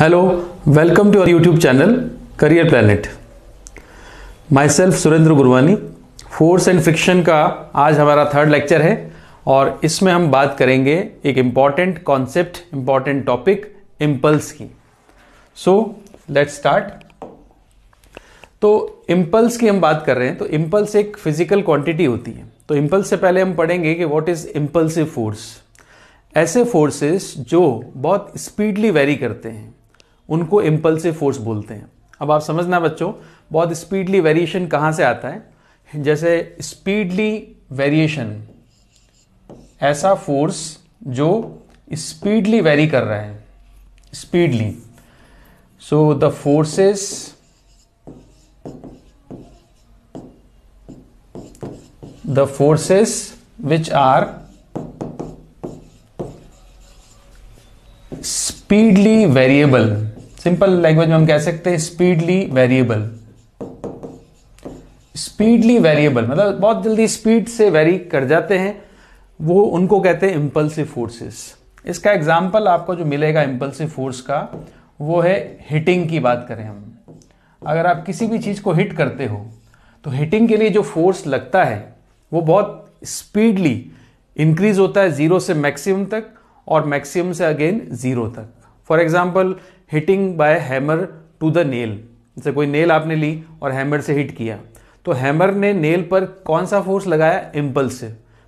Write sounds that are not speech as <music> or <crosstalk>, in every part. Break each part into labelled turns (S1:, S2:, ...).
S1: Hello welcome to our YouTube channel career planet myself Surendra Gurwani force and friction का आज हमारा third lecture है और इसमें हम बात करेंगे एक important concept important topic impulse की सो लेट्स स्टार्ट तो इम्पल्स की हम बात कर रहे हैं तो इम्पल्स एक फिजिकल क्वांटिटी होती है तो इम्पल्स से पहले हम पढ़ेंगे कि व्हाट इज इम्पल्सिव फोर्स ऐसे फोर्सेस जो बहुत स्पीडली वेरी करते हैं उनको इम्पल्सिव फोर्स बोलते हैं अब आप समझना बच्चों बहुत स्पीडली वेरिएशन कहाँ से आता है जैसे स्पीडली वेरिएशन ऐसा फोर्स जो स्पीडली वेरी कर रहा है speedily so the forces the forces which are speedily variable simple language में हम कह सकते हैं स्पीडली वेरिएबल स्पीडली वेरिएबल मतलब बहुत जल्दी स्पीड से वेरी कर जाते हैं वो उनको कहते हैं इम्पल्सिव फोर्सेस इसका एग्जाम्पल आपको जो मिलेगा इम्पल्सिव फोर्स का वो है हिटिंग की बात करें हम अगर आप किसी भी चीज़ को हिट करते हो तो हिटिंग के लिए जो फोर्स लगता है वो बहुत स्पीडली इंक्रीज होता है ज़ीरो से मैक्सिमम तक और मैक्सिमम से अगेन ज़ीरो तक for example hitting by hammer to the nail जैसे कोई नेल आपने ली और हैमर से हिट किया तो हैमर ने नेल पर कौन सा फोर्स लगाया इम्पल्स से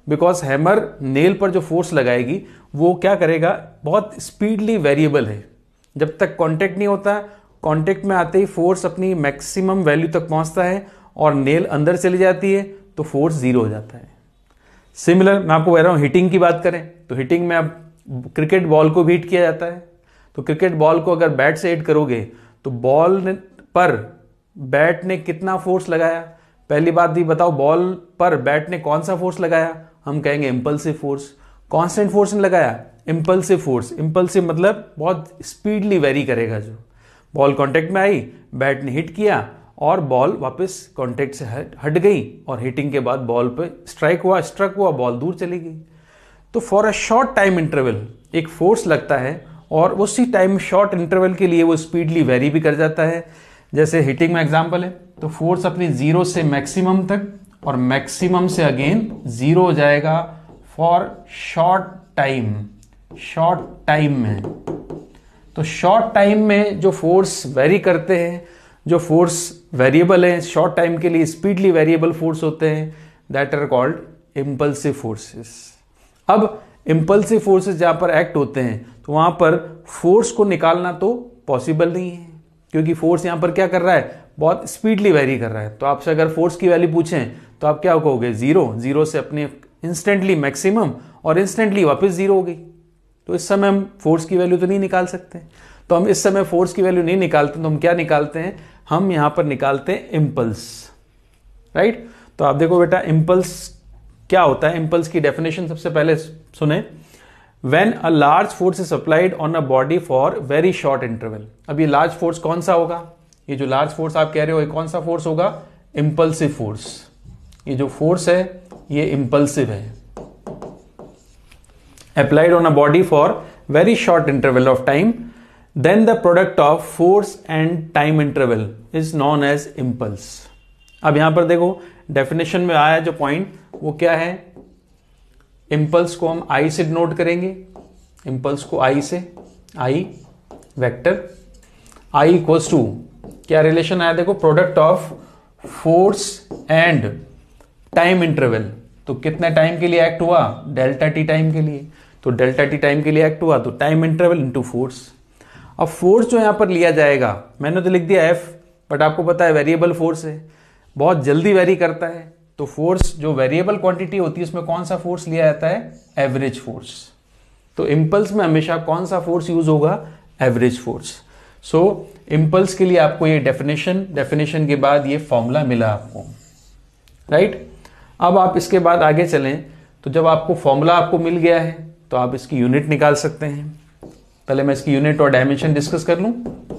S1: बिकॉज हैमर नेल पर जो फोर्स लगाएगी वो क्या करेगा बहुत स्पीडली वेरिएबल है जब तक कॉन्टेक्ट नहीं होता कॉन्टेक्ट में आते ही फोर्स अपनी मैक्सिमम वैल्यू तक पहुंचता है और नेल अंदर चली जाती है तो फोर्स जीरो हो जाता है सिमिलर मैं आपको कह रहा हूँ हिटिंग की बात करें तो हिटिंग में अब क्रिकेट बॉल को भी हिट किया जाता है तो क्रिकेट बॉल को अगर बैट से हिट करोगे तो बॉल ने पर बैट ने कितना फोर्स लगाया पहली बात भी बताओ बॉल पर बैट ने कौन सा फोर्स लगाया हम कहेंगे इम्पल्सिव फोर्स कांस्टेंट फोर्स ने लगाया इम्पल्सिव फोर्स इम्पल्सिव मतलब बहुत स्पीडली वेरी करेगा जो बॉल कांटेक्ट में आई बैट ने हिट किया और बॉल वापस कांटेक्ट से हट हट गई और हिटिंग के बाद बॉल पे स्ट्राइक हुआ स्ट्रक हुआ बॉल दूर चली गई तो for a short time interval एक फोर्स लगता है और उसी टाइम शॉर्ट इंटरवल के लिए वो स्पीडली वेरी भी कर जाता है जैसे हिटिंग में एग्जाम्पल है तो फोर्स अपनी जीरो से मैक्सिमम तक और मैक्सिमम से अगेन जीरो हो जाएगा for short time short time में तो शॉर्ट टाइम में जो फोर्स वेरी करते हैं जो फोर्स वेरिएबल है शॉर्ट टाइम के लिए स्पीडली वेरिएबल फोर्स होते हैं that are called impulsive forces अब इम्पल्सिव फोर्सेस जहां पर एक्ट होते हैं तो वहां पर फोर्स को निकालना तो पॉसिबल नहीं है क्योंकि फोर्स यहां पर क्या कर रहा है बहुत स्पीडली वेरी कर रहा है तो आपसे अगर फोर्स की वैल्यू पूछें तो आप क्या कहोगे जीरो जीरो से अपने इंस्टेंटली मैक्सिमम और इंस्टेंटली वापस जीरो हो गई तो इस समय हम फोर्स की वैल्यू तो नहीं निकाल सकते तो हम इस समय फोर्स की वैल्यू नहीं निकालते तो हम क्या निकालते हैं हम यहां पर निकालते हैं इम्पल्स राइट तो आप देखो बेटा इम्पल्स क्या होता है इम्पल्स की डेफिनेशन सबसे पहले सुने when a large force is applied on a body for very short interval अब ये लार्ज फोर्स कौन सा होगा ये जो लार्ज फोर्स आप कह रहे हो ये कौन सा फोर्स होगा इंपल्सिव फोर्स ये जो फोर्स है ये इम्पल्सिव है applied on a body for very short interval of time then the product of force and time interval is known as impulse अब यहां पर देखो डेफिनेशन में आया जो पॉइंट वो क्या है इम्पल्स को हम आई से डिनोट करेंगे इम्पल्स को आई से I vector I equals to क्या रिलेशन आया देखो product of force and time interval तो कितने टाइम के लिए एक्ट हुआ डेल्टा टी टाइम के लिए तो डेल्टा टी टाइम के लिए एक्ट हुआ तो टाइम इंटरवल इंटू फोर्स अब फोर्स जो यहां पर लिया जाएगा मैंने तो लिख दिया एफ बट आपको पता है वेरिएबल फोर्स है बहुत जल्दी वेरी करता है तो फोर्स जो वेरिएबल क्वांटिटी होती है उसमें कौन सा फोर्स लिया जाता है एवरेज फोर्स तो इंपल्स में हमेशा कौन सा फोर्स यूज होगा एवरेज फोर्स सो इंपल्स के लिए आपको ये डेफिनेशन डेफिनेशन के बाद ये फॉर्मूला मिला आपको राइट right? अब आप इसके बाद आगे चलें तो जब आपको फॉर्मूला आपको मिल गया है तो आप इसकी यूनिट निकाल सकते हैं पहले मैं इसकी यूनिट और डायमेंशन डिस्कस कर लूं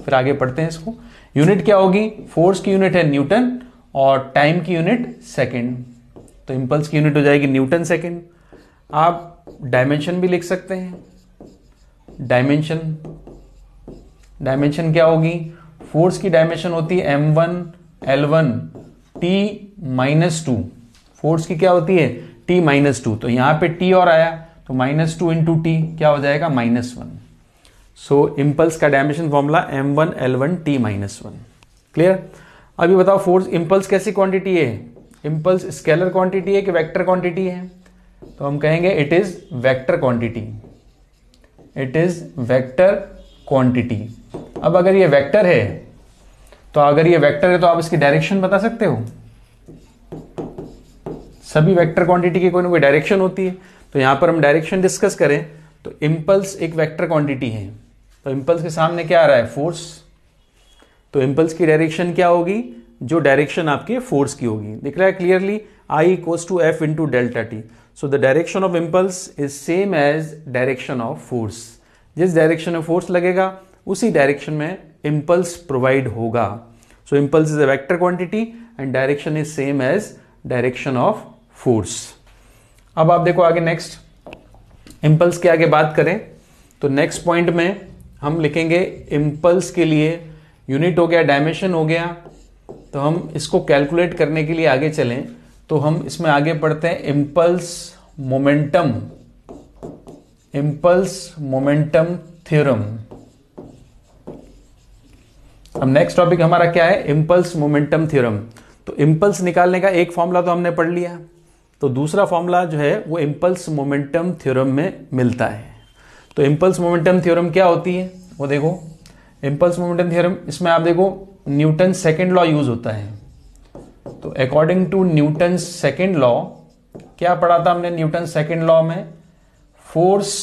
S1: फिर आगे पढ़ते हैं इसको यूनिट क्या होगी फोर्स की यूनिट है न्यूटन और टाइम की यूनिट सेकेंड तो इम्पल्स की यूनिट हो जाएगी न्यूटन सेकेंड आप डायमेंशन भी लिख सकते हैं डायमेंशन डायमेंशन क्या होगी फोर्स की डायमेंशन होती है M one L one T minus two force की क्या होती है टी माइनस टू तो यहां पे टी और आया तो माइनस टू इंटू टी क्या हो जाएगा माइनस वन सो इम्पल्स का dimension formula M one L one T minus one clear अभी बताओ फोर्स इम्पल्स कैसी क्वांटिटी है इम्पल्स स्केलर क्वांटिटी है कि वेक्टर क्वांटिटी है तो हम कहेंगे it is vector quantity it is vector quantity अब अगर ये वेक्टर है तो अगर ये वेक्टर है तो आप इसकी डायरेक्शन बता सकते हो सभी वेक्टर क्वांटिटी की कोई ना कोई डायरेक्शन होती है तो यहां पर हम डायरेक्शन डिस्कस करें तो इम्पल्स एक वेक्टर क्वांटिटी है तो इम्पल्स के सामने क्या आ रहा है फोर्स तो इम्पल्स की डायरेक्शन क्या होगी जो डायरेक्शन आपके फोर्स की होगी दिख रहा है clearly I equals to F into delta T so the direction of impulse is same as direction of force जिस डायरेक्शन में फोर्स लगेगा उसी डायरेक्शन में इम्पल्स प्रोवाइड होगा so impulse is a vector quantity and direction is same as direction of force अब आप देखो आगे नेक्स्ट इम्पल्स के आगे बात करें तो नेक्स्ट पॉइंट में हम लिखेंगे इम्पल्स के लिए यूनिट हो गया डायमेंशन हो गया तो हम इसको कैलकुलेट करने के लिए आगे चलें तो हम इसमें आगे पढ़ते हैं impulse momentum impulse momentum theorem अब नेक्स्ट टॉपिक हमारा क्या है इम्पल्स मोमेंटम थ्योरम तो इम्पल्स निकालने का एक फॉर्मूला तो हमने पढ़ लिया तो दूसरा फॉर्मूला जो है वो इम्पल्स मोमेंटम थ्योरम में मिलता है तो इम्पल्स मोमेंटम थ्योरम क्या होती है वो देखो इम्पल्स मोमेंटम थ्योरम इसमें आप देखो न्यूटन सेकेंड लॉ यूज होता है तो according to Newton second law क्या पढ़ा था हमने न्यूटन सेकेंड लॉ में force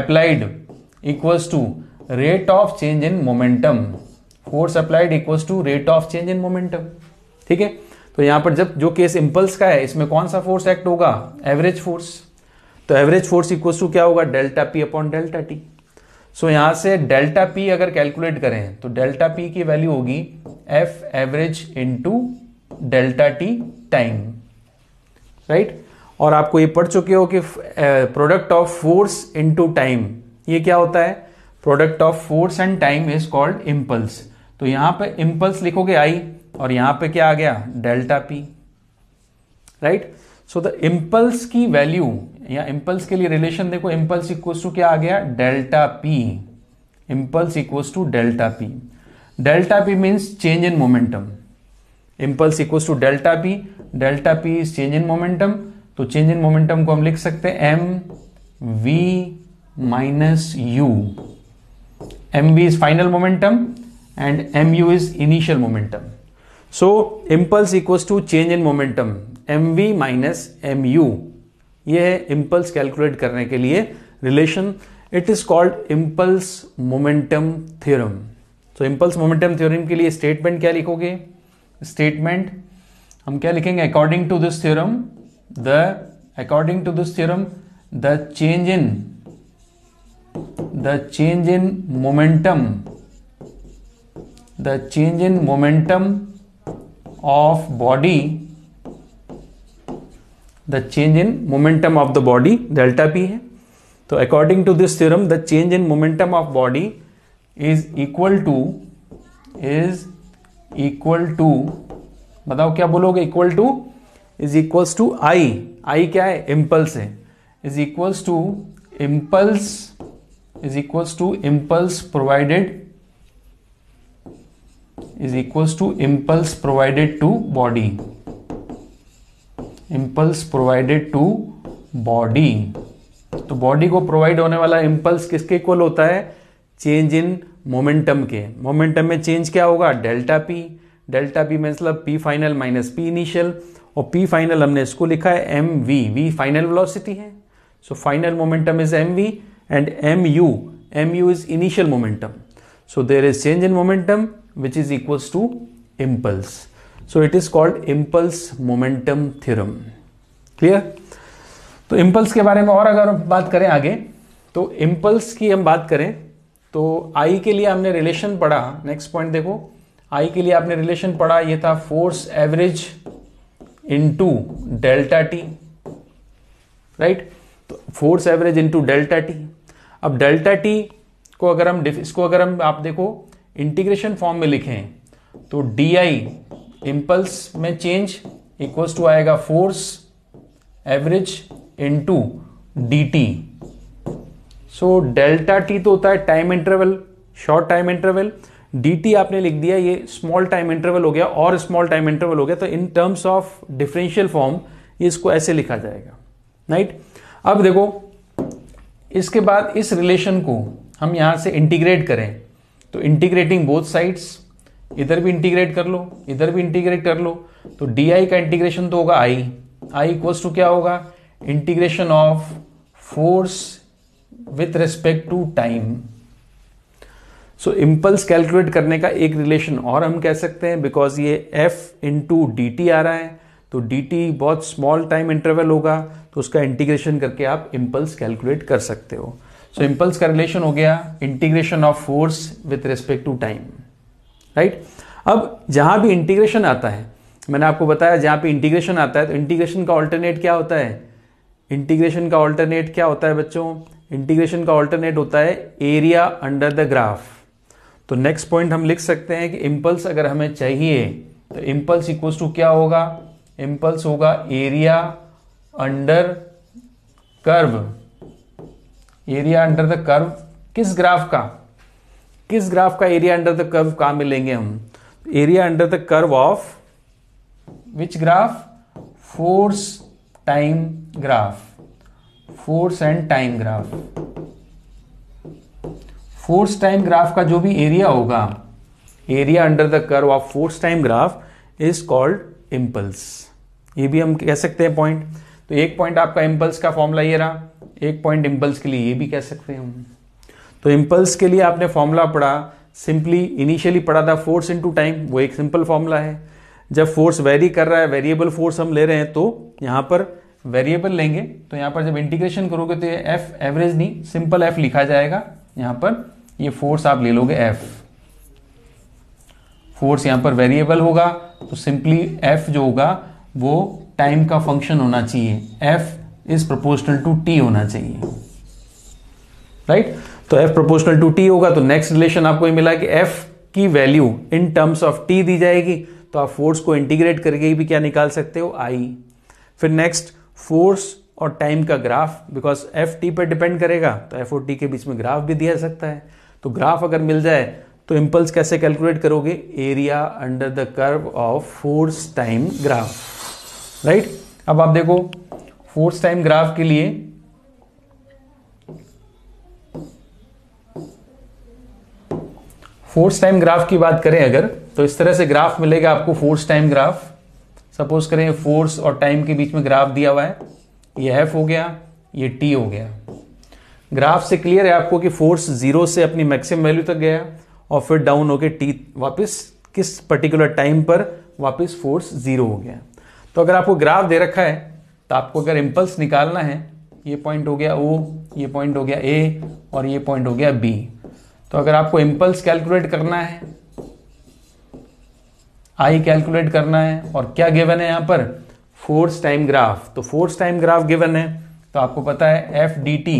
S1: applied equals to rate of change in momentum force applied equals to rate of change in momentum ठीक है तो यहां पर जब जो केस इम्पल्स का है इसमें कौन सा फोर्स एक्ट होगा एवरेज फोर्स तो एवरेज फोर्स इक्वल्स टू क्या होगा delta P upon delta T so so, यहां से डेल्टा पी अगर कैलकुलेट करें तो डेल्टा पी की वैल्यू होगी F average into delta T time right और आपको ये पढ़ चुके हो कि product of force into time ये क्या होता है product of force and time is called impulse तो यहां पे इम्पल्स लिखोगे आई और यहां पे क्या आ गया delta P right so the impulse की वैल्यू या इम्पल्स के लिए रिलेशन देखो इंपल्स इक्वल्स टू क्या आ गया delta P impulse equals to delta P delta P means change in momentum impulse equals to delta P delta P is change in momentum तो change in momentum को हम लिख सकते हैं M V minus U M V is final momentum and M U is initial momentum so impulse equals to change in momentum M V minus M U ये है impulse calculate करने के लिए relation it is called impulse momentum theorem तो impulse momentum theorem के लिए statement क्या लिखोगे स्टेटमेंट हम क्या लिखेंगे according to this theorem the according to this theorem the change in the change in momentum the change in momentum of body the change in momentum of the body delta P है तो according to this theorem the change in momentum of body is equal to is equal to बताओ क्या बोलोगे equal to is equals to I I क्या है impulse है is equals to impulse is equals to impulse provided is equals to impulse provided to body impulse provided to body तो body को provide होने वाला इम्पल्स किसके equal होता है चेंज इन मोमेंटम के मोमेंटम में चेंज क्या होगा डेल्टा पी डेल्टा पी मतलब P final minus P initial और पी फाइनल हमने इसको लिखा है M V V final velocity है so final momentum is M V and M U M U is initial momentum so there is change in momentum which is equals to impulse so it is called impulse momentum theorem clear तो impulse के बारे में और अगर बात करें आगे तो इम्पल्स की हम बात करें तो आई के लिए हमने रिलेशन पढ़ा नेक्स्ट पॉइंट देखो आई के लिए आपने रिलेशन पढ़ा ये था force average into delta T right तो force average into delta T अब डेल्टा टी को अगर हम इसको अगर हम आप देखो इंटीग्रेशन फॉर्म में लिखें तो डी आई इंपल्स में चेंज इक्वल्स टू आएगा force average into T so delta T तो होता है time interval short time interval T आपने लिख दिया ये स्मॉल टाइम इंटरवल हो गया और स्मॉल टाइम इंटरवल हो गया तो in terms of differential form इसको ऐसे लिखा जाएगा राइट अब देखो इसके बाद इस रिलेशन को हम यहां से इंटीग्रेट करें तो इंटीग्रेटिंग बोथ साइड्स इधर भी इंटीग्रेट कर लो इधर भी इंटीग्रेट कर लो तो डी आई का इंटीग्रेशन तो होगा आई आई इक्वल्स टू क्या होगा integration of force with respect to time so impulse calculate करने का एक रिलेशन और हम कह सकते हैं बिकॉज ये एफ इन डी टी आ रहा है तो डी टी बहुत स्मॉल टाइम इंटरवल होगा तो उसका इंटीग्रेशन करके आप इम्पल्स कैलकुलेट कर सकते हो सो so, इम्पल्स का रिलेशन हो गया integration of force with respect to time right अब जहां भी इंटीग्रेशन आता है मैंने आपको बताया जहां पे इंटीग्रेशन आता है तो इंटीग्रेशन का ऑल्टरनेट क्या होता है इंटीग्रेशन का ऑल्टरनेट क्या होता है बच्चों इंटीग्रेशन का ऑल्टरनेट होता है एरिया अंडर द ग्राफ तो नेक्स्ट पॉइंट हम लिख सकते हैं कि इम्पल्स अगर हमें चाहिए तो इम्पल्स इक्वल्स टू क्या होगा इम्पल्स होगा area under curve area under the curve किस ग्राफ का किस ग्राफ का एरिया अंडर द कर्व कहाँ मिलेंगे हम area under the curve of which graph force time graph force and time graph force time graph का जो भी एरिया होगा area under the curve of force time graph is called impulse ये भी हम कह सकते हैं पॉइंट तो एक पॉइंट आपका इंपल्स का फॉर्मूला ये रहा एक पॉइंट इंपल्स के लिए ये भी कह सकते हैं हम तो इम्पल्स के लिए आपने फॉर्मूला पढ़ा सिंपली इनिशियली पढ़ा था फोर्स इनटू टाइम वो एक सिंपल फॉर्मूला है जब फोर्स वेरी कर रहा है वेरिएबल फोर्स हम ले रहे हैं तो यहां पर वेरिएबल लेंगे तो यहां पर जब इंटीग्रेशन करोगे तो ये एफ एवरेज नहीं सिंपल एफ लिखा जाएगा यहां पर ये फोर्स आप ले लोगे एफ फोर्स यहां पर वेरिएबल होगा तो सिंपली एफ जो होगा वो टाइम का फंक्शन होना चाहिए F is proportional to T होना चाहिए राइट right? तो एफ प्रोपोर्शनल टू टी होगा तो नेक्स्ट रिलेशन आपको ये मिला कि एफ की value in terms of T दी जाएगी तो आप फोर्स को इंटीग्रेट करके भी क्या निकाल सकते हो आई फिर नेक्स्ट फोर्स और टाइम का ग्राफ बिकॉज एफ टी पर डिपेंड करेगा तो एफ ओ टी के बीच में ग्राफ भी दिया सकता है तो ग्राफ अगर मिल जाए तो इम्पल्स कैसे कैलकुलेट करोगे area under the curve of force time graph right अब आप देखो फोर्स टाइम ग्राफ के लिए फोर्स टाइम ग्राफ की बात करें अगर तो इस तरह से ग्राफ मिलेगा आपको फोर्स टाइम ग्राफ सपोज करें फोर्स और टाइम के बीच में ग्राफ दिया हुआ है ये एफ हो गया ये टी हो गया ग्राफ से क्लियर है आपको कि फोर्स जीरो से अपनी मैक्सिमम वैल्यू तक गया और फिर डाउन होके टी वापस किस पर्टिकुलर टाइम पर वापस फोर्स जीरो हो गया तो अगर आपको ग्राफ दे रखा है तो आपको अगर इम्पल्स निकालना है ये पॉइंट हो गया ओ ये पॉइंट हो गया ए और ये पॉइंट हो गया बी तो अगर आपको इम्पल्स कैलकुलेट करना है आई कैलकुलेट करना है और क्या गिवन है यहां पर फोर्स टाइम ग्राफ तो फोर्स टाइम ग्राफ गिवन है तो आपको पता है F D T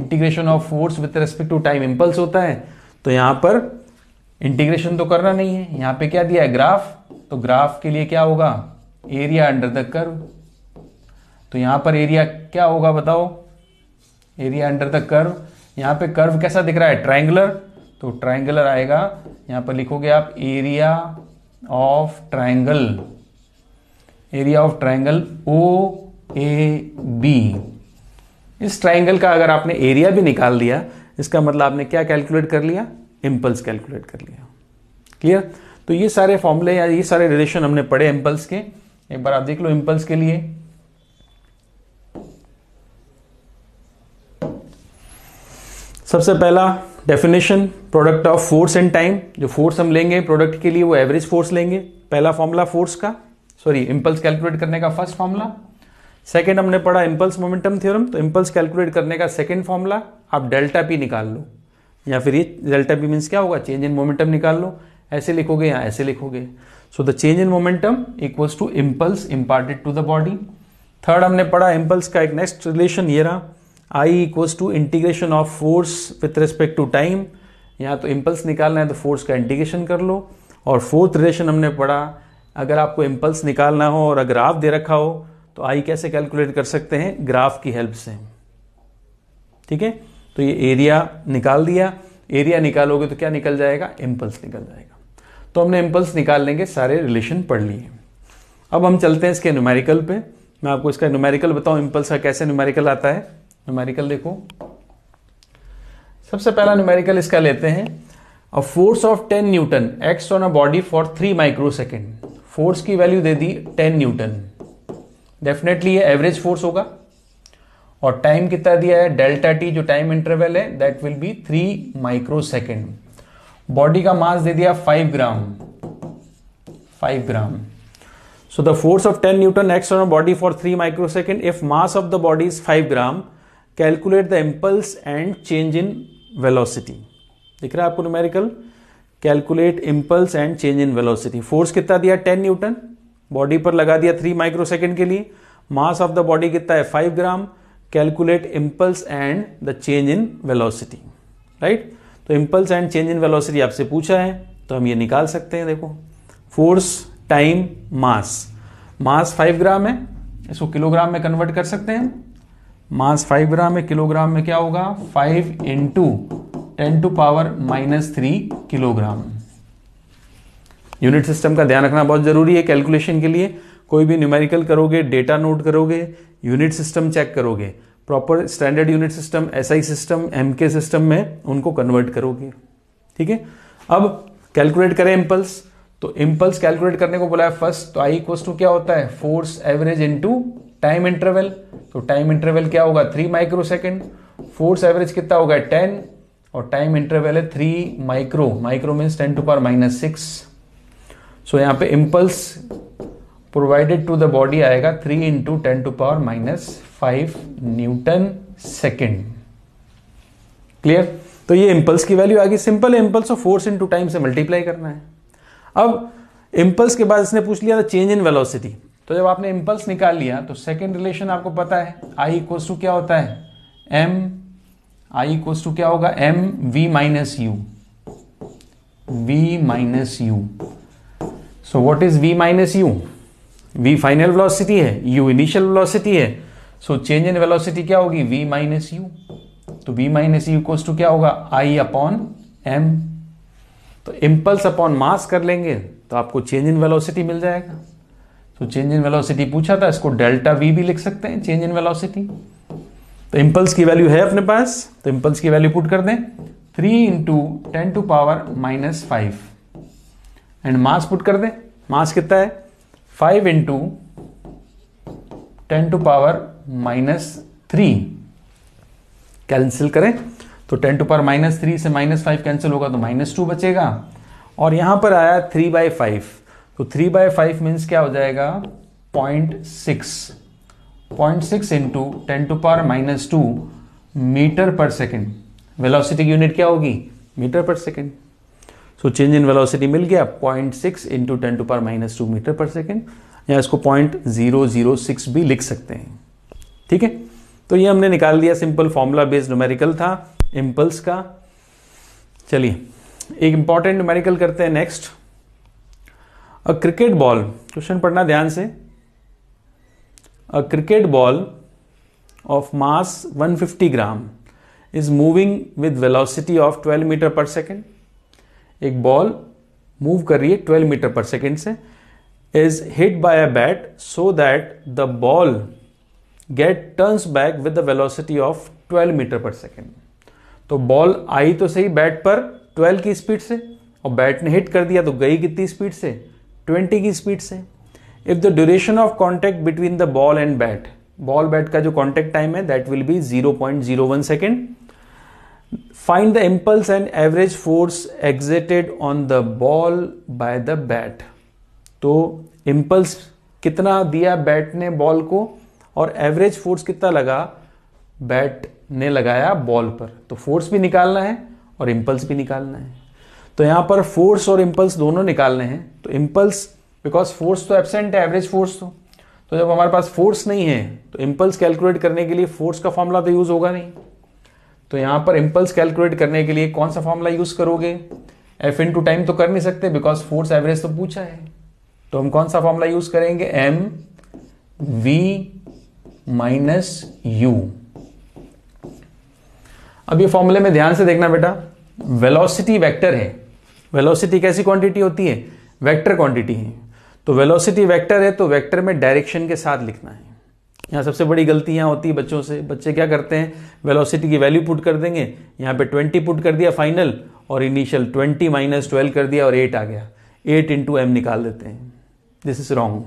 S1: integration of force with respect to time impulse होता है तो यहां पर इंटीग्रेशन तो करना नहीं है यहां पे क्या दिया है ग्राफ तो ग्राफ के लिए क्या होगा एरिया अंडर द कर्व तो यहां पर एरिया क्या होगा बताओ एरिया अंडर द कर्व यहाँ पे कर्व कैसा दिख रहा है ट्राइंगुलर तो ट्राइंगुलर आएगा यहाँ पर लिखोगे आप area of triangle area of triangle O A B इस ट्राइंगल का अगर आपने एरिया भी निकाल दिया इसका मतलब आपने क्या कैलकुलेट कर लिया इम्पल्स कैलकुलेट कर लिया क्लियर तो ये सारे फॉर्मूले या ये सारे रिलेशन हमने पढ़े इम्पल्स के एक बार आप देख लो इम्पल्स के लिए सबसे पहला definition product of force and time जो फोर्स हम लेंगे प्रोडक्ट के लिए वो एवरेज फोर्स लेंगे पहला फॉर्मूला फोर्स का सॉरी इंपल्स कैलकुलेट करने का फर्स्ट फॉर्मूला सेकेंड हमने पढ़ा इंपल्स मोमेंटम थ्योरम तो इम्पल्स कैलकुलेट करने का सेकेंड फॉर्मूला आप डेल्टा पी निकाल लो या फिर ये डेल्टा पी मीन्स क्या होगा चेंज इन मोमेंटम निकाल लो ऐसे लिखोगे या ऐसे लिखोगे so the change in momentum equals to impulse imparted to the body third हमने पढ़ा इम्पल्स का एक नेक्स्ट रिलेशन ये रहा I equals to integration of force with respect to time यहाँ तो इम्पल्स निकालना है तो फोर्स का इंटीग्रेशन कर लो और फोर्थ रिलेशन हमने पढ़ा अगर आपको इम्पल्स निकालना हो और ग्राफ दे रखा हो तो आई कैसे कैलकुलेट कर सकते हैं ग्राफ की हेल्प से ठीक है तो ये एरिया निकाल दिया एरिया निकालोगे तो क्या निकल जाएगा इम्पल्स निकल जाएगा तो हमने इम्पल्स निकालने के सारे रिलेशन पढ़ लिए अब हम चलते हैं इसके न्यूमेरिकल पे मैं आपको इसका न्यूमेरिकल बताऊं इम्पल्स का कैसे न्यूमेरिकल आता है न्यूमेरिकल देखो सबसे पहला न्यूमेरिकल इसका लेते हैं a force of ten newton acts on a body for three micro second force की वैल्यू दे दी टेन न्यूटन डेफिनेटली ये एवरेज फोर्स होगा और टाइम कितना दिया है डेल्टा टी जो टाइम इंटरवल है that will be three micro second body का मास दे दिया five gram five gram so the force of ten newton acts on a body for three micro second if mass of the body is five gram calculate the impulse and change in velocity दिख रहा है आपको numerical calculate impulse and change in velocity force कितना दिया ten Newton body पर लगा दिया three micro second के लिए मास ऑफ द बॉडी कितना है five gram calculate impulse and the change in velocity right तो impulse and change in velocity आपसे पूछा है तो हम ये निकाल सकते हैं देखो force time mass mass five gram है इसको किलोग्राम में कन्वर्ट कर सकते हैं मास फाइव ग्राम है किलोग्राम में क्या होगा five into ten to power minus three kilogram unit system का ध्यान रखना बहुत जरूरी है कैलकुलेशन के लिए कोई भी न्यूमेरिकल करोगे डेटा नोट करोगे यूनिट सिस्टम चेक करोगे proper standard unit system S I system M K system में उनको कन्वर्ट करोगे ठीक है अब कैलकुलेट करें इम्पल्स तो इम्पल्स कैलकुलेट करने को बोला है फर्स्ट तो आई इक्वस टू क्या होता है force average into time interval तो टाइम इंटरवल क्या होगा three micro second force average कितना होगा टेन और टाइम इंटरवल है three micro micro means ten to power minus six so यहाँ पे impulse provided to the body आएगा three into ten to power minus five newton second clear तो ये impulse की वैल्यू आ गई सिंपल इम्पल्स और फोर्स इंटू टाइम से मल्टीप्लाई करना है अब इम्पल्स के बाद इसने पूछ लिया था चेंज इन वेलोसिटी तो जब आपने इम्पल्स निकाल लिया तो सेकेंड रिलेशन आपको पता है आई इक्वस टू क्या होता है एम आई इक्वस टू क्या होगा M V minus U V minus U so what is V minus U V final velocity है यू इनिशियल वेलोसिटी है सो चेंज इन वेलोसिटी क्या होगी वी माइनस यू तो V minus U equals to क्या होगा I upon M तो impulse upon mass कर लेंगे तो आपको चेंज इन वेलोसिटी मिल जाएगा तो चेंज इन वेलोसिटी पूछा था इसको डेल्टा वी भी लिख सकते हैं चेंज इन वेलोसिटी तो इंपल्स की वैल्यू है अपने पास तो इंपल्स की वैल्यू पुट कर दें three into ten to power minus five and mass put कर दें मास कितना है five into ten to power minus three cancel करें तो ten to power minus three से माइनस फाइव कैंसिल होगा तो माइनस टू बचेगा और यहां पर आया थ्री बाई फाइव तो थ्री बाय फाइव मीन्स क्या हो जाएगा point six point six into ten to power minus two meter पर सेकेंड वेलोसिटी की यूनिट क्या होगी मीटर पर second so change in velocity मिल गया point six into ten to power minus two meter पर सेकेंड या इसको पॉइंट जीरो जीरो सिक्स भी लिख सकते हैं ठीक है तो ये हमने निकाल दिया सिंपल फॉर्मूला बेस्ड न्यूमेरिकल था इम्पल्स का चलिए एक इंपॉर्टेंट न्यूमेरिकल करते हैं next a cricket ball question पढ़ना ध्यान से a cricket ball of mass 150 gram is moving with velocity of 12 meter पर सेकेंड एक बॉल मूव कर रही है 12 मीटर पर सेकेंड से is hit by a bat so that the ball get turns back with the velocity of 12 meter पर second तो ball आई तो सही बैट पर 12 की स्पीड से और बैट ने हिट कर दिया तो गई कितनी स्पीड से ट्वेंटी की स्पीड से if the duration of contact between the ball and bat ball bat का जो कॉन्टेक्ट टाइम है that will be zero zero point one second find the impulse and average force exerted on the ball by the bat तो impulse कितना दिया bat ने ball को और average force कितना लगा बैट ने लगाया बॉल पर तो फोर्स भी निकालना है और इम्पल्स भी निकालना है तो यहां पर फोर्स और इम्पल्स दोनों निकालने हैं तो इम्पल्स बिकॉज फोर्स तो एबसेंट है एवरेज फोर्स तो तो जब हमारे पास फोर्स नहीं है तो इम्पल्स कैलकुलेट करने के लिए फोर्स का फॉर्मूला तो यूज़ होगा नहीं तो यहां पर इम्पल्स कैलकुलेट करने के लिए कौन सा फॉर्मूला यूज़ करोगे एफ इन टू टाइम तो कर नहीं सकते बिकॉज फोर्स एवरेज तो पूछा है तो हम कौन सा फॉर्मूला यूज़ करेंगे एम वी माइनस यू अब ये फॉर्मूले में ध्यान से देखना बेटा वेलोसिटी वेक्टर है वेलोसिटी कैसी क्वांटिटी होती है वेक्टर क्वांटिटी है तो वेलोसिटी वेक्टर है तो वेक्टर में डायरेक्शन के साथ लिखना है यहाँ सबसे बड़ी गलती यहाँ होती है बच्चों से बच्चे क्या करते हैं वेलोसिटी की वैल्यू पुट कर देंगे यहाँ पे 20 पुट कर दिया फाइनल और इनिशियल 20 माइनस ट्वेल्व कर दिया और 8 आ गया 8 इंटू एम निकाल देते हैं दिस इज रॉन्ग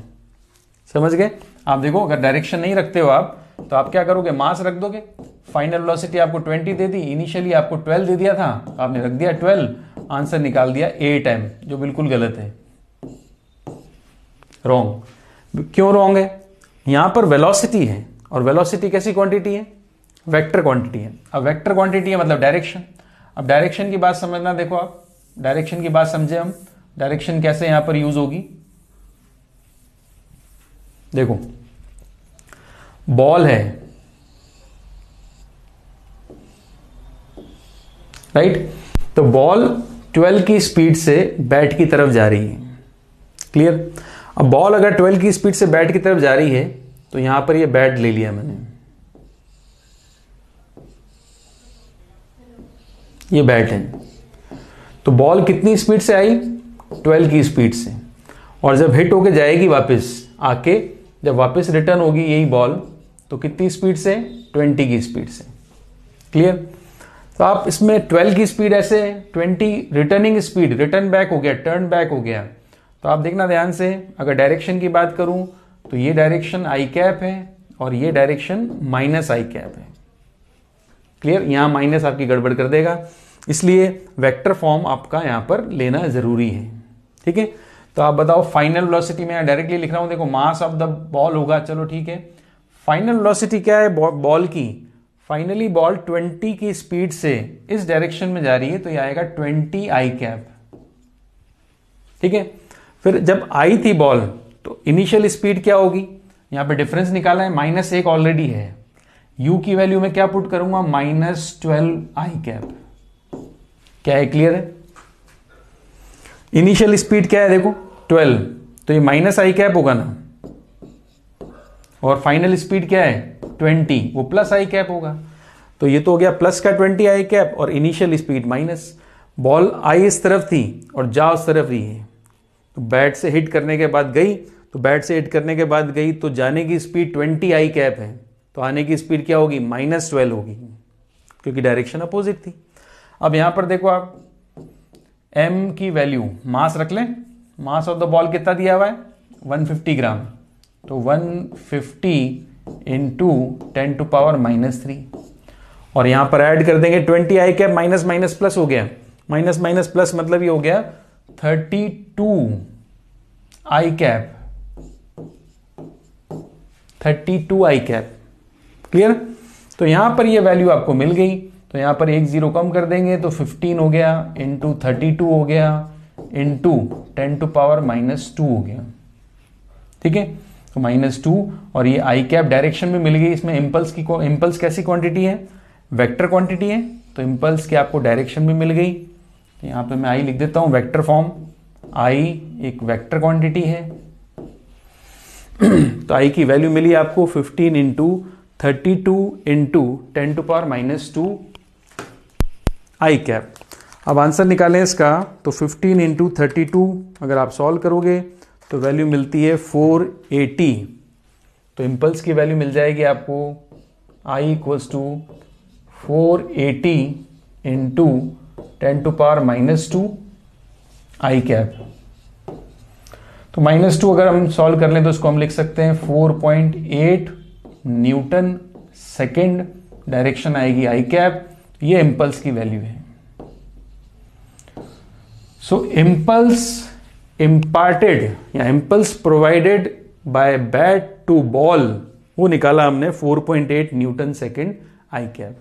S1: समझ गए आप देखो अगर डायरेक्शन नहीं रखते हो आप तो आप क्या करोगे मास रख दोगे फाइनल वेलोसिटी आपको 20 दे दी इनिशियली आपको 12 दे दिया था तो आपने रख दिया 12 आंसर निकाल दिया 8 एम जो बिल्कुल गलत है रॉन्ग क्यों रॉन्ग है यहां पर वेलोसिटी है और वेलोसिटी कैसी क्वांटिटी है वेक्टर क्वांटिटी है अब वेक्टर क्वांटिटी है मतलब डायरेक्शन अब डायरेक्शन की बात समझना देखो आप डायरेक्शन की बात समझे हम डायरेक्शन कैसे यहां पर यूज होगी देखो बॉल है राइट तो बॉल 12 की स्पीड से बैट की तरफ जा रही है क्लियर अब बॉल अगर 12 की स्पीड से बैट की तरफ जा रही है तो यहां पर ये बैट ले लिया मैंने ये बैट है तो बॉल कितनी स्पीड से आई 12 की स्पीड से और जब हिट होके जाएगी वापस आके जब वापस रिटर्न होगी यही बॉल तो कितनी स्पीड से 20 की स्पीड से क्लियर तो आप इसमें 12 की स्पीड ऐसे 20 रिटर्निंग स्पीड रिटर्न बैक हो गया टर्न बैक हो गया तो आप देखना ध्यान से अगर डायरेक्शन की बात करूं तो ये डायरेक्शन आई कैप है और ये डायरेक्शन माइनस आई कैप है क्लियर यहां माइनस आपकी गड़बड़ कर देगा इसलिए वेक्टर फॉर्म आपका यहां पर लेना ज़रूरी है ठीक है तो आप बताओ फाइनल वेलोसिटी में डायरेक्टली लिख रहा हूं देखो मास ऑफ द बॉल होगा चलो ठीक है फाइनल वेलोसिटी क्या है बॉल की फाइनली बॉल 20 की स्पीड से इस डायरेक्शन में जा रही है तो ये आएगा 20 आई कैप ठीक है फिर जब आई थी बॉल तो इनिशियल स्पीड क्या होगी यहां पे डिफरेंस निकाला है माइनस एक ऑलरेडी है u की वैल्यू में क्या पुट करूंगा माइनस ट्वेल्व आई कैप क्या है क्लियर है इनिशियल स्पीड क्या है देखो 12 तो ये माइनस आई कैप होगा ना और फाइनल स्पीड क्या है ट्वेंटी वो प्लस आई कैप होगा तो ये तो हो गया प्लस का ट्वेंटी आई कैप और इनिशियल स्पीड माइनस बॉल आई इस तरफ थी और जा उस तरफ रही है तो बैट से हिट करने के बाद गई तो बैट से हिट करने के बाद गई तो जाने की स्पीड ट्वेंटी आई कैप है तो आने की स्पीड क्या होगी माइनस ट्वेल्व होगी क्योंकि डायरेक्शन अपोजिट थी अब यहाँ पर देखो आप एम की वैल्यू मास रख लें मास ऑफ द बॉल कितना दिया हुआ है 150 ग्राम तो 150 fifty into ten to power minus three और यहां पर ऐड कर देंगे 20 I cap minus minus plus हो गया माइनस माइनस प्लस मतलब ये हो गया 32 I cap 32 I cap clear तो यहां पर ये वैल्यू आपको मिल गई तो यहां पर एक जीरो कम कर देंगे तो 15 हो गया इंटू थर्टी हो गया into ten to power minus two हो गया ठीक है तो माइनस टू और ये आई कैप डायरेक्शन में मिल गई इसमें इंपल्स की इंपल्स कैसी क्वांटिटी है वेक्टर क्वांटिटी है तो इंपल्स की आपको डायरेक्शन भी मिल गई तो यहां पे मैं आई लिख देता हूं वेक्टर फॉर्म आई एक वेक्टर क्वांटिटी है <clears throat> तो आई की वैल्यू मिली आपको 15 into thirty two into ten to power minus two I cap अब आंसर निकालें इसका तो 15 इंटू थर्टी टू अगर आप सॉल्व करोगे तो वैल्यू मिलती है 480 तो इम्पल्स की वैल्यू मिल जाएगी आपको I equals to four eighty into ten to power minus two I cap तो माइनस टू अगर हम सॉल्व कर लें तो इसको हम लिख सकते हैं four point eight newton second direction आएगी आई कैप ये इम्पल्स की वैल्यू है सो so, इम्पल्स इम्पार्टेड या impulse provided by bat to ball वो निकाला हमने 4.8 न्यूटन सेकेंड आई कैप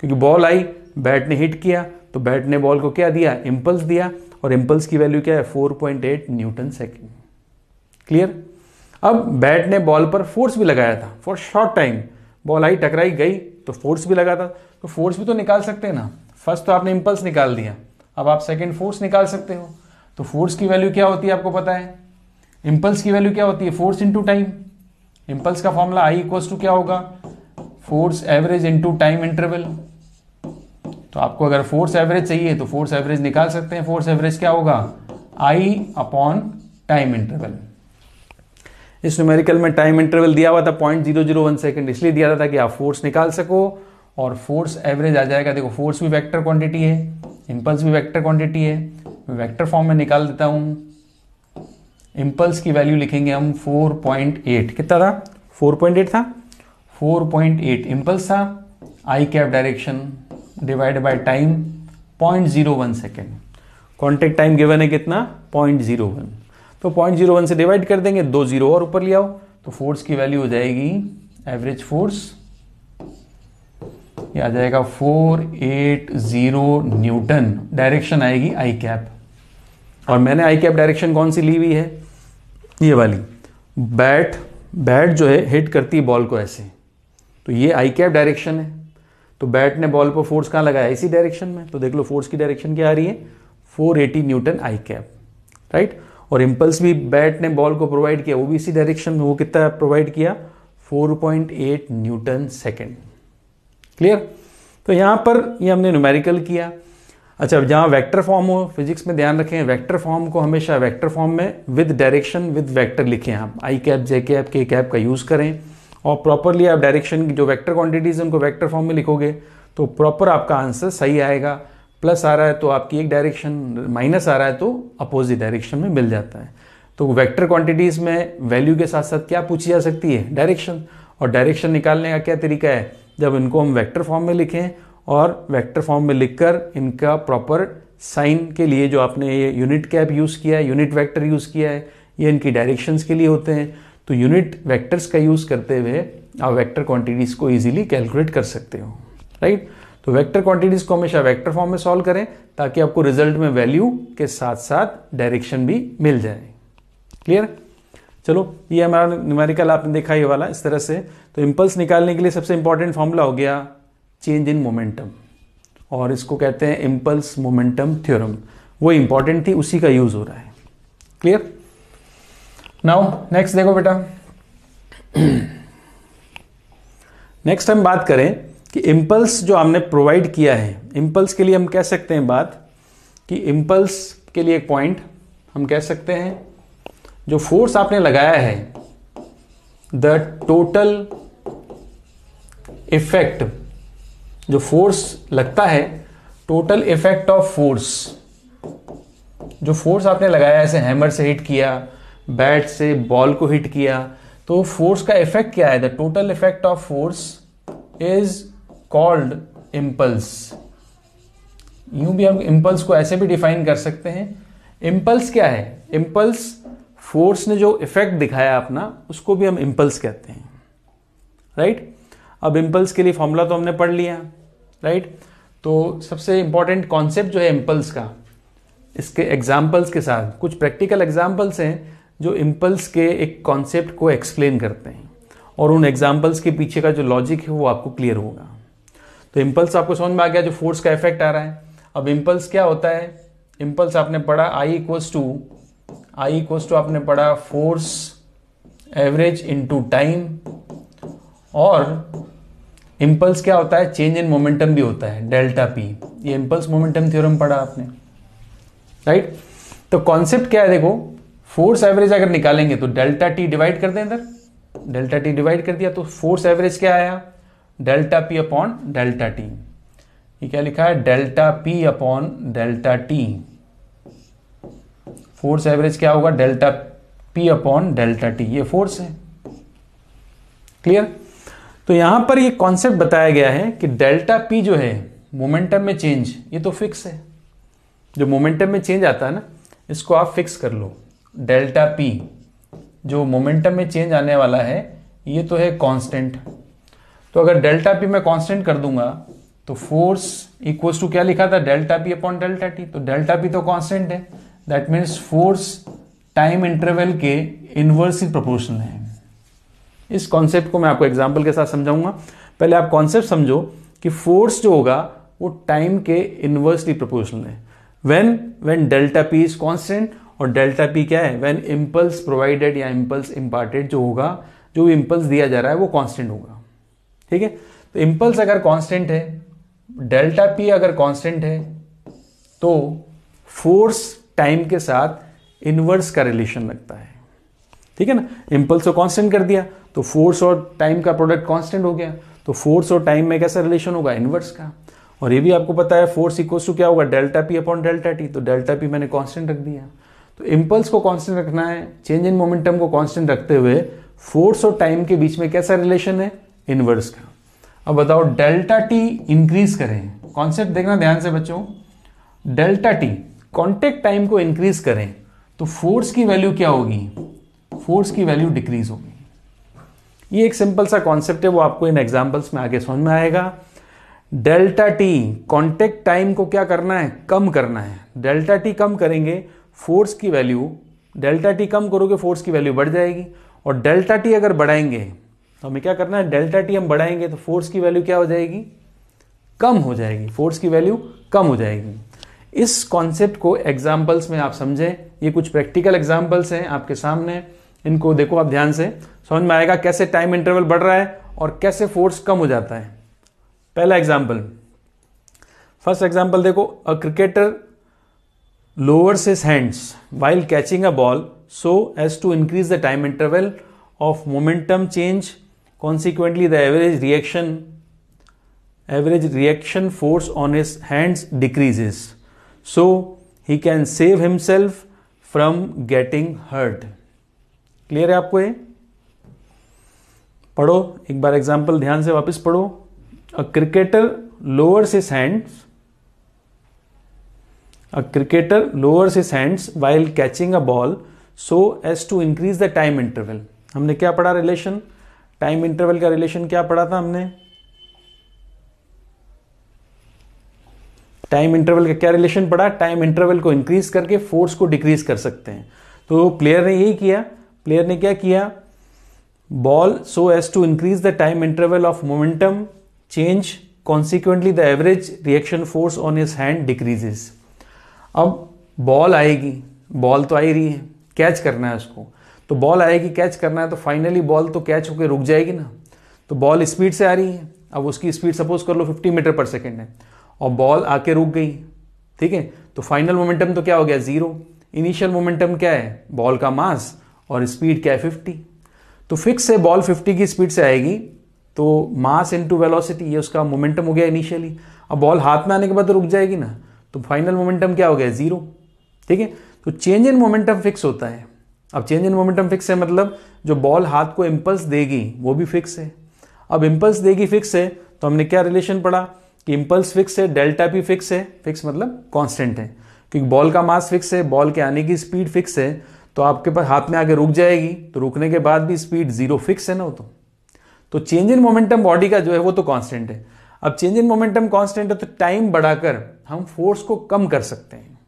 S1: क्योंकि बॉल आई बैट ने हिट किया तो बैट ने बॉल को क्या दिया इम्पल्स दिया और इम्पल्स की वैल्यू क्या है 4.8 न्यूटन सेकेंड क्लियर अब बैट ने बॉल पर फोर्स भी लगाया था फॉर शॉर्ट टाइम बॉल आई टकराई गई तो फोर्स भी लगा था तो फोर्स भी तो निकाल सकते हैं ना फर्स्ट तो आपने इम्पल्स निकाल दिया अब आप सेकेंड फोर्स निकाल सकते हो तो फोर्स की वैल्यू क्या होती है आपको पता है इंपल्स की वैल्यू क्या होती है फोर्स इंटू टाइम इंपल्स का फॉर्मूला आई इक्वल्स टू क्या होगा force average into time interval तो आपको अगर फोर्स एवरेज चाहिए तो फोर्स एवरेज निकाल सकते हैं फोर्स एवरेज क्या होगा आई अपॉन टाइम इंटरवल इस न्यूमेरिकल में टाइम इंटरवल दिया हुआ था point zero zero one second इसलिए दिया था कि आप फोर्स निकाल सको और फोर्स एवरेज आ जाएगा देखो फोर्स भी वेक्टर क्वांटिटी है इंपल्स भी वेक्टर क्वांटिटी है मैं वेक्टर फॉर्म में निकाल देता हूं इंपल्स की वैल्यू लिखेंगे हम 4.8 कितना था 4.8 था 4.8 इंपल्स था I cap direction divide by time 0.01 second contact time given है कितना 0.01 तो पॉइंट जीरो वन से डिवाइड कर देंगे दो जीरो और ऊपर ले आओ तो फोर्स की वैल्यू हो जाएगी एवरेज फोर्स ये आ जाएगा 480 न्यूटन डायरेक्शन आएगी आई कैप और मैंने आई कैप डायरेक्शन कौन सी ली हुई है ये वाली बैट बैट जो है हिट करती है बॉल को ऐसे तो ये आई कैप डायरेक्शन है तो बैट ने बॉल पर फोर्स कहाँ लगाया इसी डायरेक्शन में तो देख लो फोर्स की डायरेक्शन क्या आ रही है 480 न्यूटन आई कैप राइट और इम्पल्स भी बैट ने बॉल को प्रोवाइड किया वो भी इसी डायरेक्शन में वो कितना प्रोवाइड किया 4.8 न्यूटन सेकेंड क्लियर तो यहाँ पर ये यह हमने न्यूमेरिकल किया अच्छा जहाँ वेक्टर फॉर्म हो फिजिक्स में ध्यान रखें वेक्टर फॉर्म को हमेशा वेक्टर फॉर्म में विद डायरेक्शन विद वेक्टर लिखें आप I cap J cap K cap का यूज़ करें और प्रॉपरली आप डायरेक्शन की जो वेक्टर क्वांटिटीज़ हैं उनको वेक्टर फॉर्म में लिखोगे तो प्रॉपर आपका आंसर सही आएगा प्लस आ रहा है तो आपकी एक डायरेक्शन माइनस आ रहा है तो अपोजिट डायरेक्शन में मिल जाता है तो वेक्टर क्वांटिटीज़ में वैल्यू के साथ साथ क्या पूछी जा सकती है डायरेक्शन और डायरेक्शन निकालने का क्या तरीका है जब इनको हम वेक्टर फॉर्म में लिखें और वेक्टर फॉर्म में लिखकर इनका प्रॉपर साइन के लिए जो आपने ये यूनिट कैप यूज़ किया है यूनिट वेक्टर यूज़ किया है ये इनकी डायरेक्शंस के लिए होते हैं तो यूनिट वेक्टर्स का यूज़ करते हुए आप वेक्टर क्वांटिटीज़ को इजीली कैलकुलेट कर सकते हो राइट तो वेक्टर क्वांटिटीज़ को हमेशा वेक्टर फॉर्म में सॉल्व करें ताकि आपको रिजल्ट में वैल्यू के साथ साथ डायरेक्शन भी मिल जाए क्लियर चलो ये हमारा न्यूमेरिकल आपने देखा ये वाला इस तरह से तो इम्पल्स निकालने के लिए सबसे इंपॉर्टेंट फॉर्मूला हो गया चेंज इन मोमेंटम और इसको कहते हैं इम्पल्स मोमेंटम थ्योरम वो इंपॉर्टेंट थी उसी का यूज हो रहा है क्लियर नाउ नेक्स्ट देखो बेटा नेक्स्ट <clears throat> हम बात करें कि इम्पल्स जो हमने प्रोवाइड किया है इम्पल्स के लिए हम कह सकते हैं बात कि इम्पल्स के लिए एक पॉइंट हम कह सकते हैं जो फोर्स आपने लगाया है द टोटल इफेक्ट जो फोर्स लगता है टोटल इफेक्ट ऑफ फोर्स जो फोर्स आपने लगाया ऐसे हैमर से हिट किया बैट से बॉल को हिट किया तो फोर्स का इफेक्ट क्या है the total effect of force is called impulse यूं भी हम इम्पल्स को ऐसे भी डिफाइन कर सकते हैं इम्पल्स क्या है इम्पल्स फोर्स ने जो इफेक्ट दिखाया अपना उसको भी हम इम्पल्स कहते हैं राइट right? अब इम्पल्स के लिए फॉर्मूला तो हमने पढ़ लिया राइट तो सबसे इंपॉर्टेंट कॉन्सेप्ट जो है इम्पल्स का इसके एग्जाम्पल्स के साथ कुछ प्रैक्टिकल एग्जाम्पल्स हैं जो इम्पल्स के एक कॉन्सेप्ट को एक्सप्लेन करते हैं और उन एग्जाम्पल्स के पीछे का जो लॉजिक है वो आपको क्लियर होगा तो इम्पल्स आपको समझ में आ गया जो फोर्स का इफेक्ट आ रहा है अब इम्पल्स क्या होता है इम्पल्स आपने पढ़ा I equals to I equals to आपने पढ़ा फोर्स एवरेज इनटू टाइम और इम्पल्स क्या होता है चेंज इन मोमेंटम भी होता है डेल्टा पी ये इम्पल्स मोमेंटम थ्योरम पढ़ा आपने राइट तो कॉन्सेप्ट क्या है देखो फोर्स एवरेज अगर निकालेंगे तो डेल्टा टी डिवाइड कर दें इधर डेल्टा टी डिवाइड कर दिया तो फोर्स एवरेज क्या आया delta P upon delta T ये क्या लिखा है delta P upon delta T force average क्या होगा delta P upon delta T ये फोर्स है क्लियर तो यहां पर ये कॉन्सेप्ट बताया गया है कि डेल्टा पी जो है मोमेंटम में चेंज ये तो फिक्स है जो मोमेंटम में चेंज आता है ना इसको आप फिक्स कर लो डेल्टा पी जो मोमेंटम में चेंज आने वाला है ये तो है कांस्टेंट तो अगर डेल्टा पी मैं कांस्टेंट कर दूंगा तो फोर्स इक्वल्स टू क्या लिखा था delta P upon delta T तो डेल्टा पी तो कांस्टेंट है that means force time interval के इनवर्स प्रपोर्शन प्रोपोर्शनल है इस कॉन्सेप्ट को मैं आपको एग्जाम्पल के साथ समझाऊंगा पहले आप कॉन्सेप्ट समझो कि फोर्स जो होगा वो टाइम के इनवर्सली प्रोपोर्शनल है when when delta P is constant और डेल्टा पी क्या है व्हेन इम्पल्स प्रोवाइडेड या इम्पल्स इम्पार्टेड जो होगा जो इम्पल्स दिया जा रहा है वो कांस्टेंट होगा ठीक है तो इम्पल्स अगर कांस्टेंट है डेल्टा पी अगर कांस्टेंट है तो फोर्स टाइम के साथ इनवर्स का रिलेशन लगता है ठीक है ना इम्पल्स को कॉन्स्टेंट कर दिया तो फोर्स और टाइम का प्रोडक्ट कांस्टेंट हो गया तो फोर्स और टाइम में कैसा रिलेशन होगा इनवर्स का और ये भी आपको पता है फोर्स इक्वल्स टू क्या होगा delta P upon delta T तो डेल्टा पी मैंने कांस्टेंट रख दिया तो इम्पल्स को कांस्टेंट रखना है चेंज इन मोमेंटम को कांस्टेंट रखते हुए फोर्स और टाइम के बीच में कैसा रिलेशन है इनवर्स का अब बताओ डेल्टा टी इंक्रीज करें कॉन्सेप्ट देखना ध्यान से बच्चों डेल्टा टी कॉन्टेक्ट टाइम को इंक्रीज करें तो फोर्स की वैल्यू क्या होगी फोर्स की वैल्यू डिक्रीज होगी ये एक सिंपल सा कॉन्सेप्ट है वो आपको इन एग्जाम्पल्स में आगे समझ में आएगा डेल्टा टी कॉन्टेक्ट टाइम को क्या करना है कम करना है डेल्टा टी कम करेंगे फोर्स की वैल्यू डेल्टा टी कम करोगे फोर्स की वैल्यू बढ़ जाएगी और डेल्टा टी अगर बढ़ाएंगे तो हमें क्या करना है डेल्टा टी हम बढ़ाएंगे तो फोर्स की वैल्यू क्या हो जाएगी कम हो जाएगी फोर्स की वैल्यू कम हो जाएगी इस कॉन्सेप्ट को एग्जाम्पल्स में आप समझें ये कुछ प्रैक्टिकल एग्जाम्पल्स हैं आपके सामने इनको देखो आप ध्यान से समझ में आएगा कैसे टाइम इंटरवल बढ़ रहा है और कैसे फोर्स कम हो जाता है पहला एग्जाम्पल फर्स्ट एग्जाम्पल देखो a cricketer lowers his hands while catching a ball so as to increase the time interval of momentum change consequently the average reaction average reaction force on his hands decreases so he can save himself from getting hurt clear है आपको ये पढ़ो एक बार example ध्यान से वापस पढ़ो a cricketer lower his hands a cricketer lower his hands while catching a ball so as to increase the time interval हमने क्या पढ़ा रिलेशन टाइम इंटरवल का रिलेशन क्या पढ़ा था हमने टाइम इंटरवल का क्या रिलेशन पढ़ा टाइम इंटरवल को इंक्रीज करके फोर्स को डिक्रीज कर सकते हैं तो प्लेयर ने यही किया प्लेयर ने क्या किया ball so as to increase the time interval of momentum change consequently the average reaction force on his hand decreases अब बॉल आएगी बॉल तो आ ही रही है कैच करना है उसको तो बॉल आएगी कैच करना है तो फाइनली बॉल तो कैच होकर रुक जाएगी ना तो बॉल स्पीड से आ रही है अब उसकी स्पीड सपोज कर लो 50 मीटर पर सेकेंड है और बॉल आके रुक गई ठीक है तो फाइनल मोमेंटम तो क्या हो गया ज़ीरो इनिशियल मोमेंटम क्या है बॉल का मास और स्पीड क्या है फिफ्टी तो फिक्स है बॉल फिफ्टी की स्पीड से आएगी तो मास इनटू वेलोसिटी ये उसका मोमेंटम हो गया इनिशियली अब बॉल हाथ में आने के बाद तो रुक जाएगी ना तो फाइनल मोमेंटम क्या हो गया ज़ीरो ठीक है तो चेंज इन मोमेंटम फिक्स होता है अब चेंज इन मोमेंटम फिक्स है मतलब जो बॉल हाथ को इम्पल्स देगी वो भी फिक्स है अब इम्पल्स देगी फिक्स है तो हमने क्या रिलेशन पढ़ा कि इम्पल्स फिक्स है डेल्टा भी फिक्स है फिक्स मतलब कॉन्स्टेंट है क्योंकि बॉल का मास फिक्स है बॉल के आने की स्पीड फिक्स है तो आपके पास हाथ में आगे रुक जाएगी तो रुकने के बाद भी स्पीड जीरो फिक्स है ना वो तो तो चेंज इन मोमेंटम बॉडी का जो है वो तो कांस्टेंट है अब चेंज इन मोमेंटम कांस्टेंट है तो टाइम बढ़ाकर हम फोर्स को कम कर सकते हैं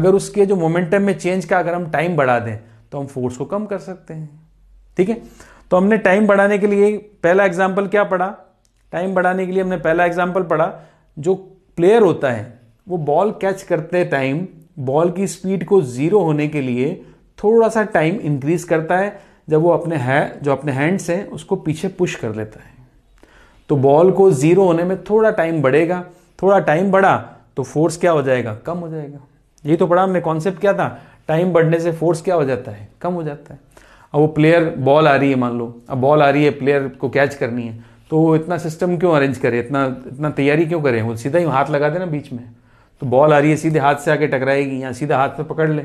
S1: अगर उसके जो मोमेंटम में चेंज का अगर हम टाइम बढ़ा दें तो हम फोर्स को कम कर सकते हैं ठीक है तो हमने टाइम बढ़ाने के लिए पहला एग्जाम्पल क्या पढ़ा टाइम बढ़ाने के लिए हमने पहला एग्जाम्पल पढ़ा जो प्लेयर होता है वो बॉल कैच करते टाइम बॉल की स्पीड को जीरो होने के लिए थोड़ा सा टाइम इंक्रीज करता है जब वो अपने है जो अपने हैंड्स हैं उसको पीछे पुश कर लेता है तो बॉल को ज़ीरो होने में थोड़ा टाइम बढ़ेगा थोड़ा टाइम बढ़ा तो फोर्स क्या हो जाएगा कम हो जाएगा यही तो पढ़ा हमने कॉन्सेप्ट क्या था टाइम बढ़ने से फोर्स क्या हो जाता है कम हो जाता है अब वो प्लेयर बॉल आ रही है मान लो अब बॉल आ रही है प्लेयर को कैच करनी है तो वो इतना सिस्टम क्यों अरेंज करे इतना इतना तैयारी क्यों करें वो सीधा ही हाथ लगा देना बीच में तो बॉल आ रही है सीधे हाथ से आके टकराएगी या सीधा हाथ पे पकड़ ले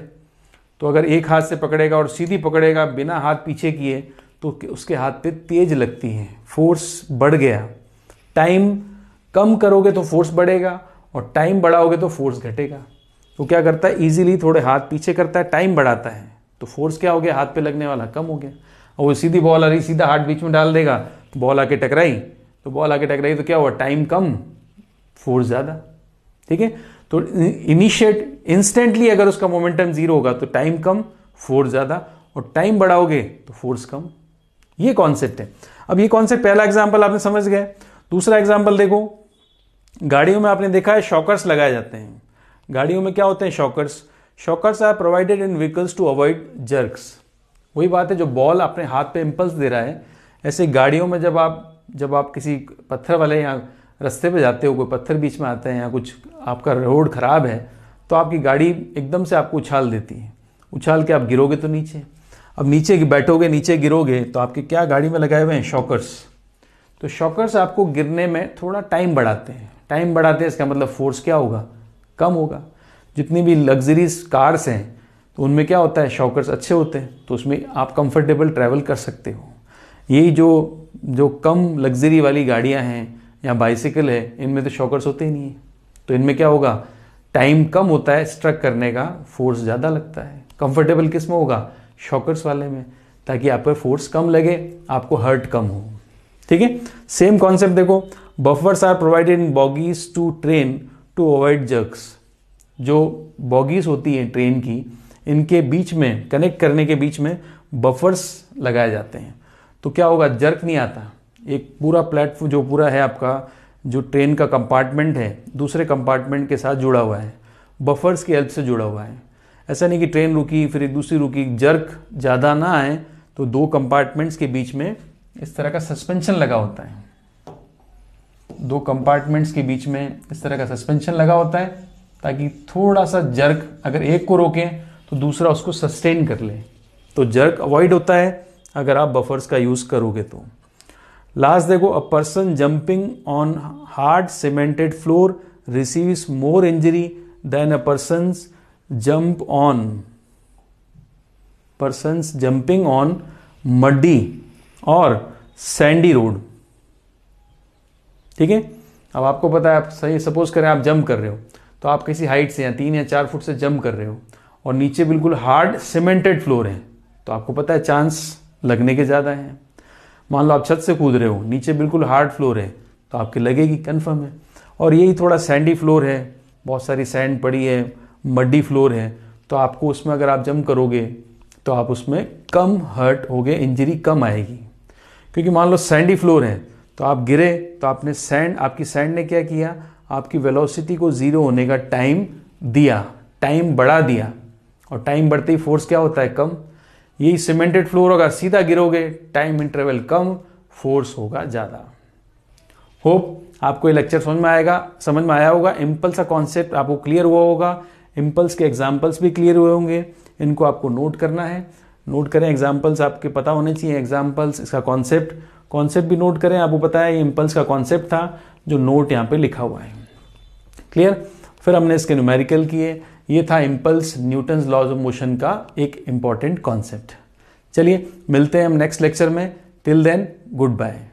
S1: तो अगर एक हाथ से पकड़ेगा और सीधी पकड़ेगा बिना हाथ पीछे किए तो उसके हाथ पे तेज लगती है फोर्स बढ़ गया टाइम कम करोगे तो फोर्स बढ़ेगा और टाइम बढ़ाओगे तो फोर्स घटेगा तो क्या करता है इजीली थोड़े हाथ पीछे करता है टाइम बढ़ाता है तो फोर्स क्या हो गया हाथ पे लगने वाला कम हो गया और वो सीधी बॉल आ रही सीधा हाथ बीच में डाल देगा तो बॉल आके टकराई तो बॉल आके टकराई तो क्या हुआ टाइम कम फोर्स ज़्यादा ठीक है तो इनिशिएट इंस्टेंटली अगर उसका मोमेंटम जीरो होगा तो टाइम कम फोर्स ज़्यादा और टाइम बढ़ाओगे तो फोर्स कम ये कॉन्सेप्ट है अब ये कॉन्सेप्ट पहला एग्जाम्पल आपने समझ गए दूसरा एग्जाम्पल देखो गाड़ियों में आपने देखा है शॉकर्स लगाए जाते हैं गाड़ियों में क्या होते हैं shockers shockers are provided in vehicles to avoid jerks वही बात है जो बॉल अपने हाथ पे इम्पल्स दे रहा है ऐसे गाड़ियों में जब आप जब आप किसी पत्थर वाले या रास्ते पे जाते हो कोई पत्थर बीच में आता है या कुछ आपका रोड ख़राब है तो आपकी गाड़ी एकदम से आपको उछाल देती है उछाल के आप गिरोगे तो नीचे अब नीचे बैठोगे नीचे गिरोगे तो आपके क्या गाड़ी में लगाए हुए हैं शॉकर्स तो शॉकर्स आपको गिरने में थोड़ा टाइम बढ़ाते हैं टाइम बढ़ाते हैं इसका मतलब फोर्स क्या होगा कम होगा जितनी भी लग्जरीज कार्स हैं तो उनमें क्या होता है शॉकर्स अच्छे होते हैं तो उसमें आप कंफर्टेबल ट्रैवल कर सकते हो यही जो जो कम लग्जरी वाली गाड़ियां हैं या बाइसिकल है इनमें तो शॉकर्स होते ही नहीं है तो इनमें क्या होगा टाइम कम होता है स्ट्रक करने का फोर्स ज़्यादा लगता है कंफर्टेबल किस में होगा शॉकर्स वाले में ताकि आप पर फोर्स कम लगे आपको हर्ट कम हो ठीक है सेम कॉन्सेप्ट देखो buffers are provided in bogies to train to avoid jerks जो बॉगीज होती है ट्रेन की इनके बीच में कनेक्ट करने के बीच में बफर्स लगाए जाते हैं तो क्या होगा जर्क नहीं आता एक पूरा प्लेटफॉर्म जो पूरा है आपका जो ट्रेन का कंपार्टमेंट है दूसरे कंपार्टमेंट के साथ जुड़ा हुआ है बफर्स की हेल्प से जुड़ा हुआ है ऐसा नहीं कि ट्रेन रुकी फिर एक दूसरी रुकी जर्क ज़्यादा ना आए तो दो कंपार्टमेंट्स के बीच में इस तरह का सस्पेंशन लगा होता है दो कंपार्टमेंट्स के बीच में इस तरह का सस्पेंशन लगा होता है ताकि थोड़ा सा जर्क अगर एक को रोकें तो दूसरा उसको सस्टेन कर ले तो जर्क अवॉइड होता है अगर आप बफर्स का यूज़ करोगे तो लास्ट देखो a person jumping on hard cemented floor receives more injury than a person jump on person jumping on muddy और सैंडी रोड ठीक है अब आपको पता है आप सही सपोज करें आप जंप कर रहे हो तो आप किसी हाइट से या तीन या चार फुट से जंप कर रहे हो और नीचे बिल्कुल हार्ड सीमेंटेड फ्लोर है तो आपको पता है चांस लगने के ज़्यादा हैं मान लो आप छत से कूद रहे हो नीचे बिल्कुल हार्ड फ्लोर है तो आपके लगेगी कन्फर्म है और यही थोड़ा सैंडी फ्लोर है बहुत सारी सैंड पड़ी है मड्डी फ्लोर है तो आपको उसमें अगर आप जम करोगे तो आप उसमें कम हर्ट होगे इंजरी कम आएगी क्योंकि मान लो सैंडी फ्लोर है तो आप गिरे तो आपने सैंड आपकी सैंड ने क्या किया आपकी वेलोसिटी को ज़ीरो होने का टाइम दिया टाइम बढ़ा दिया और टाइम बढ़ते ही फोर्स क्या होता है कम यही सीमेंटेड फ्लोर होगा सीधा गिरोगे टाइम इंटरवल कम फोर्स होगा ज़्यादा होप आपको ये लेक्चर समझ में आएगा समझ में आया होगा इम्पल्स का कॉन्सेप्ट आपको क्लियर हुआ होगा इम्पल्स के एग्जाम्पल्स भी क्लियर हुए होंगे इनको आपको नोट करना है नोट करें एग्जाम्पल्स आपके पता होने चाहिए एग्जाम्पल्स इसका कॉन्सेप्ट कॉन्सेप्ट भी नोट करें आपको पता है ये इम्पल्स का कॉन्सेप्ट था जो नोट यहाँ पे लिखा हुआ है क्लियर फिर हमने इसके न्यूमेरिकल किए ये था impulse Newton's laws of motion का एक इम्पॉर्टेंट कॉन्सेप्ट चलिए मिलते हैं हम नेक्स्ट लेक्चर में टिल देन गुड बाय